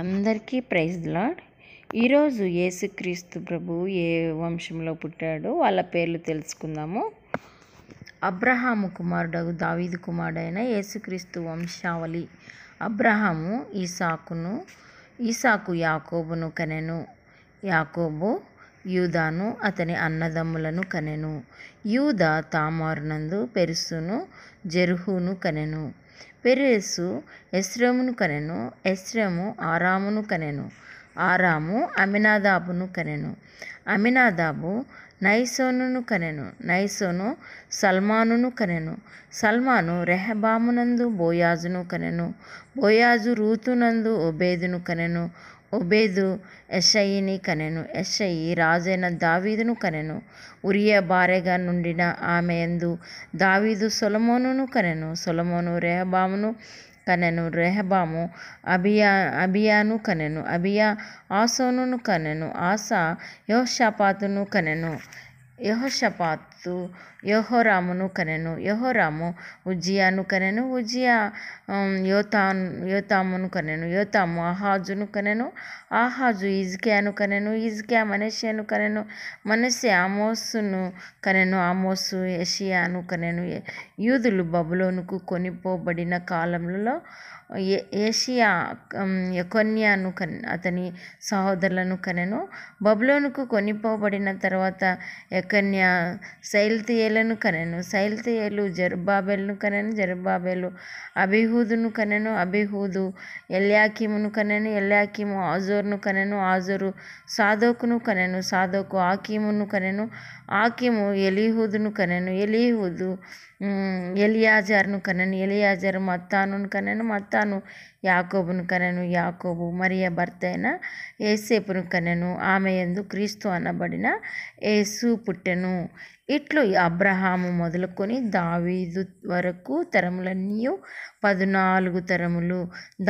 అందరికీ praise lord ఈరోజు యేసుక్రీస్తు ప్రభు ఏ వంశంలో పుట్టాడో వాళ్ళ పేర్లు తెలుసుకుందాము అబ్రహాము కుమారుడు దావీదు కుమారుడైన యేసుక్రీస్తు వంశావళి అబ్రహాము ఈసాకును ఈసాకు యాకోబును కనెను యాకోబు యూదాను అతని అన్నదమ్ములను కనెను యూదా తామారునందు పెరుసును జెరుహును కనెను పెరేసు ఎస్రమును కనెను ఎస్రము ఆరామును కనెను ఆరాము అమినాదాబును కనెను అమినాదాబు నైసోనును కనెను నైసోను సల్మానును కనెను సల్మాను రెహబామునందు బోయాజును కనెను బోయాజు రూతునందు ఒబేదును కనెను ಒಬೇದು ಎಸ್ ಕನೆನು ಎಸ್ಯಿ ರಾಜನ ದಾವಿದನು ಕನನು ಉರಿಯ ಭಾರ್ಯಗ ನುಂಟಿನ ಆಮೇಂದು ದಾವಿದು ಸೊಲಮೋನು ಕನೆನು ಸೊಲಮೋನು ರೆಹಬಾಮನು ಕನನು ರೆಹಬಾಮು ಅಭಿಯಾ ಅಭಿಯಾನು ಕನನು ಅಭಿಯಾ ಆಸೋನು ಕನನು ಆಸಾ ಯೋಶಪಾತನು ಕನನು ಯಹೊಶಪಾತ್ అమోస్తు యహోరామును కనెను యహోరాము ఉజ్జియాను కనెను ఉజ్జియా యోతా యోతామును కనెను యోతాము అహాజును కనెను ఆహాజు ఇజ్కియాను కనెను ఇజ్కియా మనష్యను కనెను మనస్య ఆమోసును కనెను ఆమోసు యషియాను కనెను యూదులు బబులోనుకు కొనిపోబడిన కాలంలో ఏషియా యకొన్యాను కన్ అతని సహోదరులను కనెను బబులోనుకు కొనిపోబడిన తర్వాత యకన్యా શૈલતીએલનું કરેનું શૈલતીએલું જરબાબેલનું કરેનું જરબાબેલું અબીહૂદનું કરેનું અબીહૂદુ એલ્યાકીમનું કરેનું એલ્યાકીમુ આઝોરનું કરેનું ಆಜೋರು ಸಾದೋಕನು ಕನೆನು ಸಾದೋಕು ಆಕೀಮನು ಕನೆನು ಆಕೀಮು ಎಲಿಹೂದನು ಕನೆನು ಎಲಿಹೂದು ಎಲಿಯಾಜರ್ನು ಕನೆನು ಎಲಿಯಾಜರ್ ಮತ್ತಾನುನ್ ಕನೆನು ಮತ್ತಾನು ಯಾಕೋಬನು ಕನೆನು ಯಾಕೋಬು ಮರಿಯ ಬರ್ತೇನ ಏಸೇಪನು ಕನೆನು ಆಮೆಯೆಂದು ಕ್ರಿಸ್ತು ಅನ್ನಬಡಿನ ಏಸು ಪುಟ್ಟೆನು ఇట్లు అబ్రహాము మొదలుకొని దావీదు వరకు తరములన్నీ పద్నాలుగు తరములు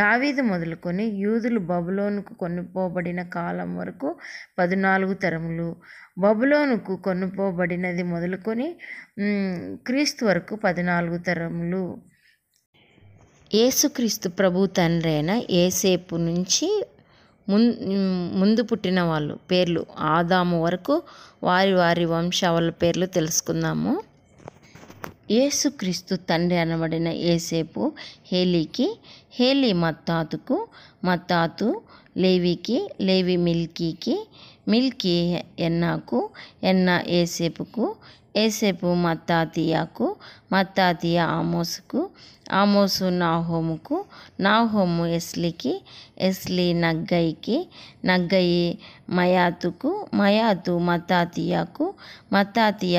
దావీదు మొదలుకొని యూదులు బబులోనుకు కొనుపోబడిన కాలం వరకు పద్నాలుగు తరములు బబులోనుకు కొనుపోబడినది మొదలుకొని క్రీస్తు వరకు పద్నాలుగు తరములు ఏసుక్రీస్తు ప్రభు తండ్రైన ఏసేపు నుంచి ముందు పుట్టిన వాళ్ళు పేర్లు ఆదాము వరకు వారి వారి వంశావళ పేర్లు తెలుసుకుందాము ఏసుక్రీస్తు తండ్రి అనబడిన ఏసేపు హేలీకి హేలీ మత్తాతుకు మత్తాతు లేవికి లేవి మిల్కీకి మిల్కీ ఎన్నాకు ఎన్నా ఏసేపుకు ఏసేపు మత్తాతీయకు మత్తాతీయ ఆమోసుకు ఆమోసు నాహోముకు నాహోము ఎస్లికి ఎస్లి నగ్గయికి నగ్గయి మయాతుకు మయాతు మత్తాతీయకు మత్తాతీయ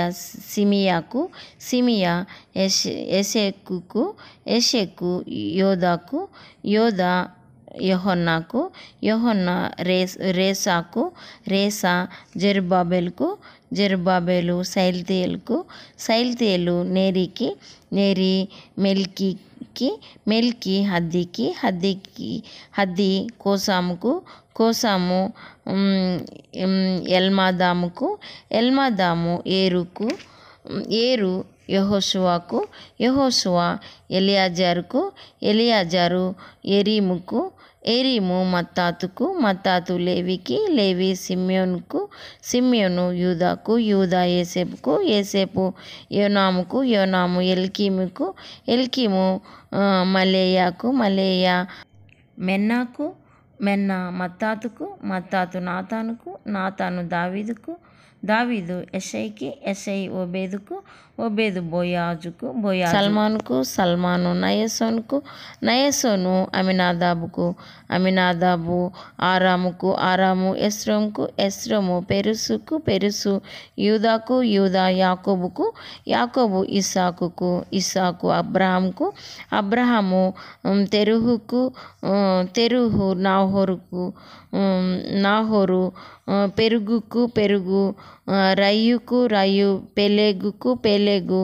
సిమియాకు సిమియా ఎష్ ఎషెక్కుకు ఎషెక్కు యోధాకు యోధా योहना को योहना रे रेसा को रेसा जेरबाबेल को जेरबाबेल शैलतेल को शैलतेल नेरी की नेरी मेलकी की मेलकी हद्दी की हद्दी की हद्दी कोसाम को कोसाम एलमादा को एलमादा एरू को एरू यहोशुआ को यहोशुआ एलियाजार को एलियाजार एरीम को ఏరీము మత్తాతుకు మత్తాతు లేవికి లేవి సిమ్యోన్కు సిమ్యోను యూదాకు యూదా ఏసేపుకు ఏసేపు యోనాముకు యోనాము ఎల్కీముకు ఎల్కీము మలేయాకు మలేయా మెన్నాకు మెన్నా మత్తాతుకు మత్తాతు నాతానుకు నాతాను దావీదుకు దావీదు ఎస్ఐకి ఎస్ఐ ఓబేదుకు ఓబేదు బోయాజుకు బోయా సల్మాన్కు సల్మాను నయసోన్కు నయసోను అమినాదాబుకు అమినాదాబు ఆరాముకు ఆరాము ఎస్రోంకు ఎస్రోము పెరుసుకు పెరుసు యూదాకు యూదా యాకోబుకు యాకోబు ఇసాకుకు ఇసాకు అబ్రహాంకు అబ్రహాము తెరుహుకు తెరుహు నాహోరుకు నాహోరు పెరుగుకు పెరుగు రయ్యుకు రయ్యు పెలేగుకు పెలేగు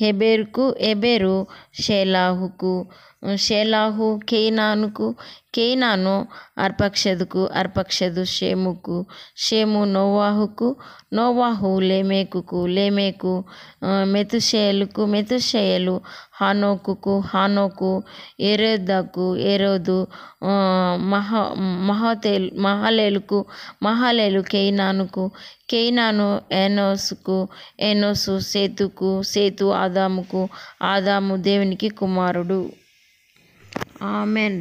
హెబెరుకు హెబెరు షేలాహుకు షేలాహు కేనానుకు కేనాను అర్పక్షదుకు అర్పక్షదు షేముకు షేము నోవాహుకు నోవాహు లేమేకుకు లేమేకు మెతుషేలుకు మెతుషేలు హానోకుకు హానోకు ఎరోదకు ఎరోదు మహా మహతేల్ మహాలేలుకు మహాలేలు కేనానుకు కేనాను ఎనోసుకు ఎనోసు సేతుకు సేతు ఆదాముకు ఆదాము దేవునికి కుమారుడు ఆమెన్